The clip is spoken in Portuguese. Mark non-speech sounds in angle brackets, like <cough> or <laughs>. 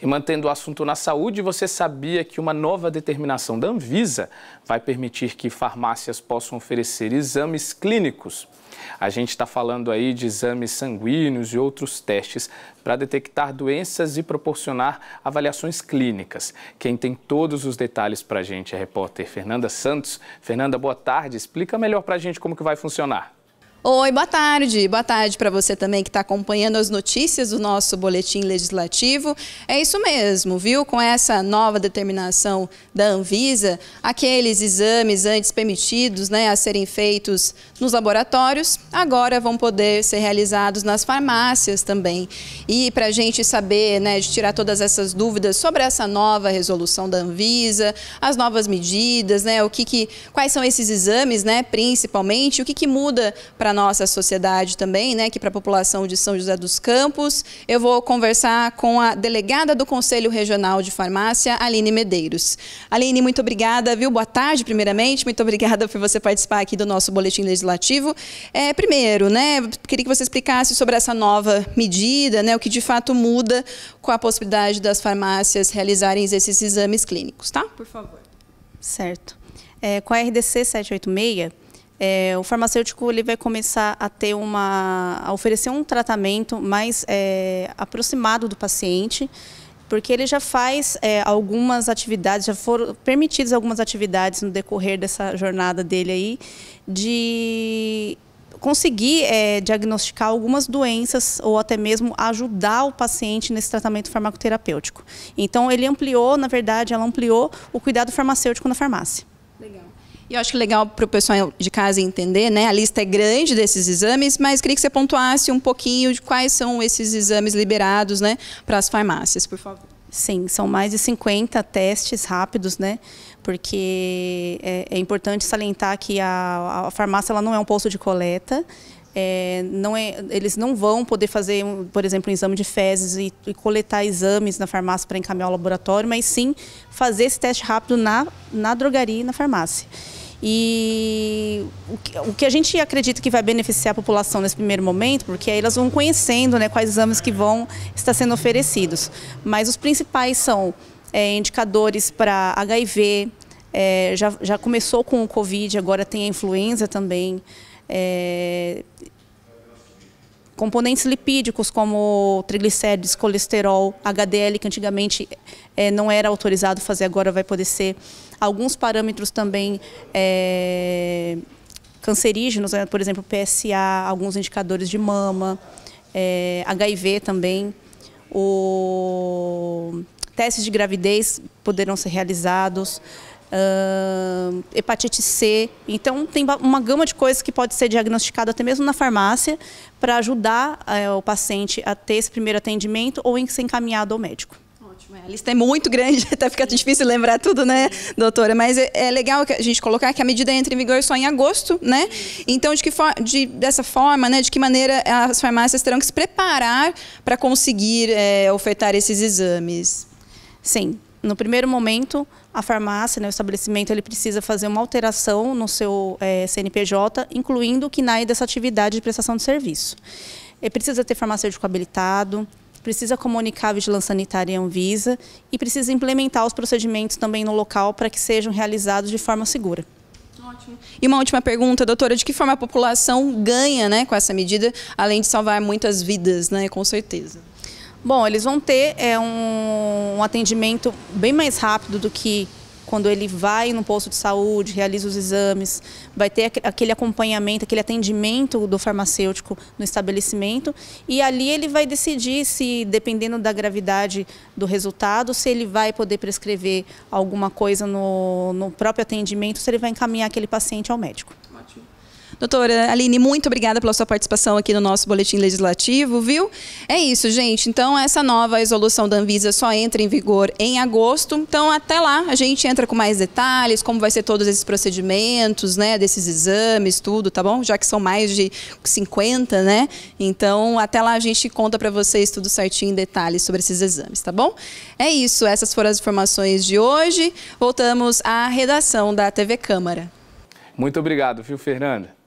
E mantendo o assunto na saúde, você sabia que uma nova determinação da Anvisa vai permitir que farmácias possam oferecer exames clínicos? A gente está falando aí de exames sanguíneos e outros testes para detectar doenças e proporcionar avaliações clínicas. Quem tem todos os detalhes para a gente é a repórter Fernanda Santos. Fernanda, boa tarde. Explica melhor para a gente como que vai funcionar. Oi, boa tarde. Boa tarde para você também que está acompanhando as notícias do nosso boletim legislativo. É isso mesmo, viu? Com essa nova determinação da Anvisa, aqueles exames antes permitidos né, a serem feitos nos laboratórios, agora vão poder ser realizados nas farmácias também. E para a gente saber, né, de tirar todas essas dúvidas sobre essa nova resolução da Anvisa, as novas medidas, né, o que, que quais são esses exames, né, principalmente, o que, que muda para para nossa sociedade também, né, aqui para a população de São José dos Campos. Eu vou conversar com a delegada do Conselho Regional de Farmácia, Aline Medeiros. Aline, muito obrigada, viu? Boa tarde, primeiramente. Muito obrigada por você participar aqui do nosso boletim legislativo. É, primeiro, né, queria que você explicasse sobre essa nova medida, né, o que de fato muda com a possibilidade das farmácias realizarem esses exames clínicos, tá? Por favor. Certo. É, com a RDC 786, é, o farmacêutico ele vai começar a ter uma, a oferecer um tratamento mais é, aproximado do paciente, porque ele já faz é, algumas atividades, já foram permitidas algumas atividades no decorrer dessa jornada dele aí, de conseguir é, diagnosticar algumas doenças ou até mesmo ajudar o paciente nesse tratamento farmacoterapêutico. Então ele ampliou, na verdade, ela ampliou o cuidado farmacêutico na farmácia. E eu acho que legal para o pessoal de casa entender, né? A lista é grande desses exames, mas queria que você pontuasse um pouquinho de quais são esses exames liberados, né, para as farmácias, por favor. Sim, são mais de 50 testes rápidos, né? Porque é, é importante salientar que a, a farmácia ela não é um posto de coleta, é, não é, eles não vão poder fazer, por exemplo, um exame de fezes e, e coletar exames na farmácia para encaminhar ao laboratório, mas sim fazer esse teste rápido na, na drogaria e na farmácia. E o que a gente acredita que vai beneficiar a população nesse primeiro momento, porque aí elas vão conhecendo né, quais exames que vão estar sendo oferecidos. Mas os principais são é, indicadores para HIV, é, já, já começou com o Covid, agora tem a influenza também. É, Componentes lipídicos como triglicérides, colesterol, HDL, que antigamente é, não era autorizado fazer, agora vai poder ser. Alguns parâmetros também é, cancerígenos, né? por exemplo, PSA, alguns indicadores de mama, é, eh, HIV também. O testes de gravidez poderão ser realizados. Uh, hepatite C. Então, tem uma gama de coisas que pode ser diagnosticada até mesmo na farmácia para ajudar uh, o paciente a ter esse primeiro atendimento ou em ser encaminhado ao médico. Ótimo, é, A lista é muito grande, <laughs> até fica difícil lembrar tudo, né, doutora? Mas é, é legal a gente colocar que a medida entra em vigor só em agosto, né? Então, de que for, de, dessa forma, né, de que maneira as farmácias terão que se preparar para conseguir é, ofertar esses exames? Sim, no primeiro momento, a farmácia, né, o estabelecimento, ele precisa fazer uma alteração no seu é, CNPJ, incluindo o KNAI dessa atividade de prestação de serviço. Ele precisa ter farmacêutico habilitado, precisa comunicar a vigilância sanitária e Anvisa e precisa implementar os procedimentos também no local para que sejam realizados de forma segura. Ótimo. E uma última pergunta, doutora, de que forma a população ganha né, com essa medida, além de salvar muitas vidas, né, com certeza? Bom, eles vão ter é, um, um atendimento bem mais rápido do que quando ele vai no posto de saúde, realiza os exames, vai ter aquele acompanhamento, aquele atendimento do farmacêutico no estabelecimento e ali ele vai decidir se, dependendo da gravidade do resultado, se ele vai poder prescrever alguma coisa no, no próprio atendimento, se ele vai encaminhar aquele paciente ao médico. Doutora Aline, muito obrigada pela sua participação aqui no nosso boletim legislativo, viu? É isso, gente. Então, essa nova resolução da Anvisa só entra em vigor em agosto. Então, até lá, a gente entra com mais detalhes, como vai ser todos esses procedimentos, né, desses exames, tudo, tá bom? Já que são mais de 50, né? Então, até lá a gente conta para vocês tudo certinho em detalhes sobre esses exames, tá bom? É isso, essas foram as informações de hoje. Voltamos à redação da TV Câmara. Muito obrigado, viu, Fernanda?